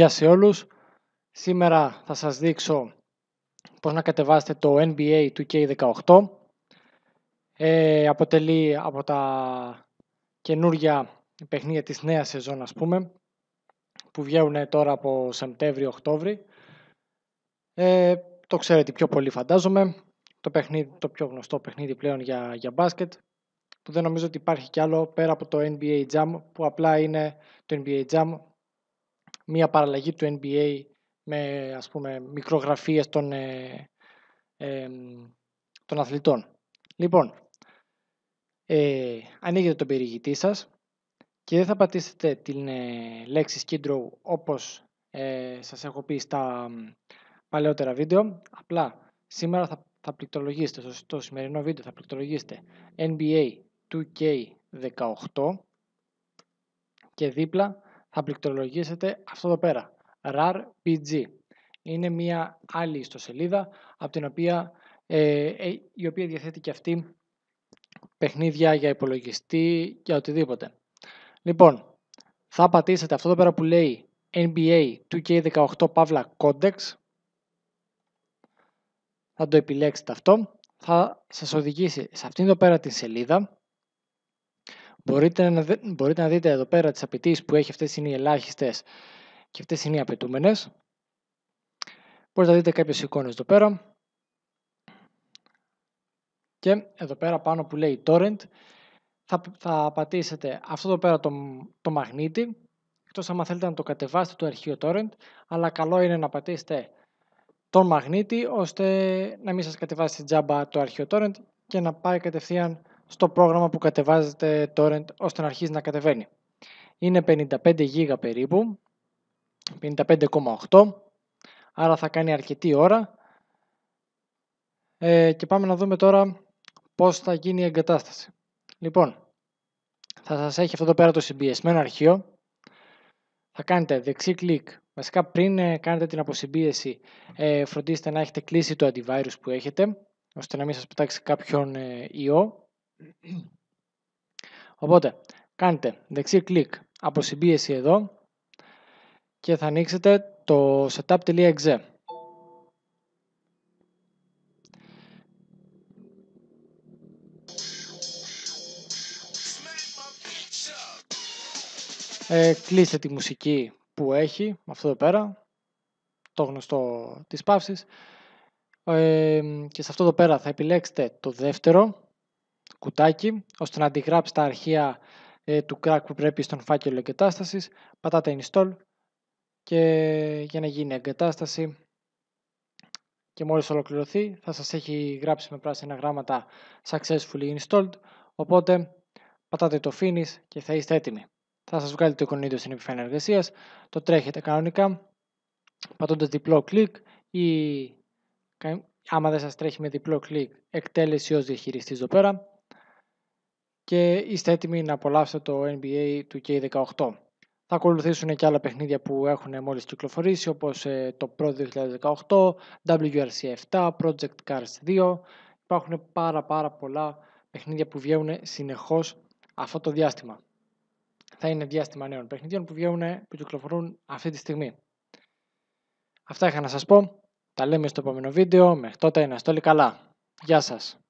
Γεια σε όλους. Σήμερα θα σας δείξω πώς να κατεβάσετε το NBA 2K18. Ε, αποτελεί από τα καινούργια παιχνίδια της νέας σεζόν ας πούμε που βγαίνουν τώρα από Οκτώβριο. Ε, το ξέρετε πιο πολύ φαντάζομαι. Το, παιχνίδι, το πιο γνωστό παιχνίδι πλέον για, για μπάσκετ που δεν νομίζω ότι υπάρχει κι άλλο πέρα από το NBA Jam που απλά είναι το NBA Jam μία παραλλαγή του NBA με ας πούμε μικρογραφίες των, ε, των αθλητών. Λοιπόν, ε, ανοίγετε τον περιηγητή σας και δεν θα πατήσετε την ε, λέξη Skid όπως ε, σας έχω πει στα παλαιότερα βίντεο. Απλά σήμερα θα, θα πληκτρολογήσετε, στο, στο σημερινό βίντεο θα πληκτρολογήσετε NBA 2K18 και δίπλα θα πληκτρολογήσετε αυτό εδώ πέρα, RAR Είναι μια άλλη ιστοσελίδα από την οποία, ε, ε, η οποία διαθέτει και αυτή παιχνίδια για υπολογιστή και οτιδήποτε. Λοιπόν, θα πατήσετε αυτό εδώ πέρα που λέει NBA 2K18 Pavla Codex. Θα το επιλέξετε αυτό. Θα σας οδηγήσει σε αυτήν εδώ πέρα τη σελίδα Μπορείτε να, μπορείτε να δείτε εδώ πέρα τις απαιτήσεις που έχει, αυτές είναι οι ελάχιστες και αυτές είναι οι απαιτούμενες. Μπορείτε να δείτε κάποιες εικόνες εδώ πέρα. Και εδώ πέρα πάνω που λέει Torrent θα, θα πατήσετε αυτό εδώ πέρα το, το μαγνήτη εκτός άμα θέλετε να το κατεβάσετε το αρχείο Torrent αλλά καλό είναι να πατήσετε τον μαγνήτη ώστε να μην σας κατεβάσει τζάμπα το αρχείο Torrent και να πάει κατευθείαν στο πρόγραμμα που κατεβάζετε torrent ώστε να αρχίσει να κατεβαίνει. Είναι 55 GB περίπου, 55,8, άρα θα κάνει αρκετή ώρα. Ε, και πάμε να δούμε τώρα πώς θα γίνει η εγκατάσταση. Λοιπόν, θα σας έχει αυτό εδώ πέρα το συμπιεσμένο αρχείο. Θα κάνετε δεξί κλικ. Βασικά πριν ε, κάνετε την αποσυμπίεση ε, φροντίστε να έχετε κλείσει το αντιβάρους που έχετε ώστε να μην σας πετάξει κάποιον ε, ιό Οπότε κάντε δεξί κλικ από συμπίεση εδώ και θα ανοίξετε το setup.exe. Ε, κλείστε τη μουσική που έχει, αυτό εδώ πέρα, το γνωστό της παύσης. Ε, και σε αυτό εδώ πέρα θα επιλέξετε το δεύτερο, κουτάκι ώστε να αντιγράψει τα αρχεία ε, του crack που πρέπει στον φάκελο εγκατάστασης, Πατάτε install και για να γίνει εγκατάσταση και μόλις ολοκληρωθεί θα σας έχει γράψει με πράσινα γράμματα successfully installed οπότε πατάτε το finish και θα είστε έτοιμοι. Θα σας βγάλει το εικονίδιο στην επιφάνεια εργασίας, το τρέχετε κανονικά πατώντας διπλό κλικ ή άμα δεν σας τρέχει με διπλό κλικ εκτέλεση ως διαχειριστής εδώ πέρα και είστε έτοιμοι να απολαύσετε το NBA του K18. Θα ακολουθήσουν και άλλα παιχνίδια που έχουν μόλις κυκλοφορήσει όπως ε, το Pro 2018, WRC 7, Project Cars 2. Υπάρχουν πάρα πάρα πολλά παιχνίδια που βγαίνουν συνεχώς αυτό το διάστημα. Θα είναι διάστημα νέων παιχνιδιών που βγαίνουν, που κυκλοφορούν αυτή τη στιγμή. Αυτά είχα να σας πω. Τα λέμε στο επόμενο βίντεο. Μέχρι τότε να είστε όλοι καλά. Γεια σας.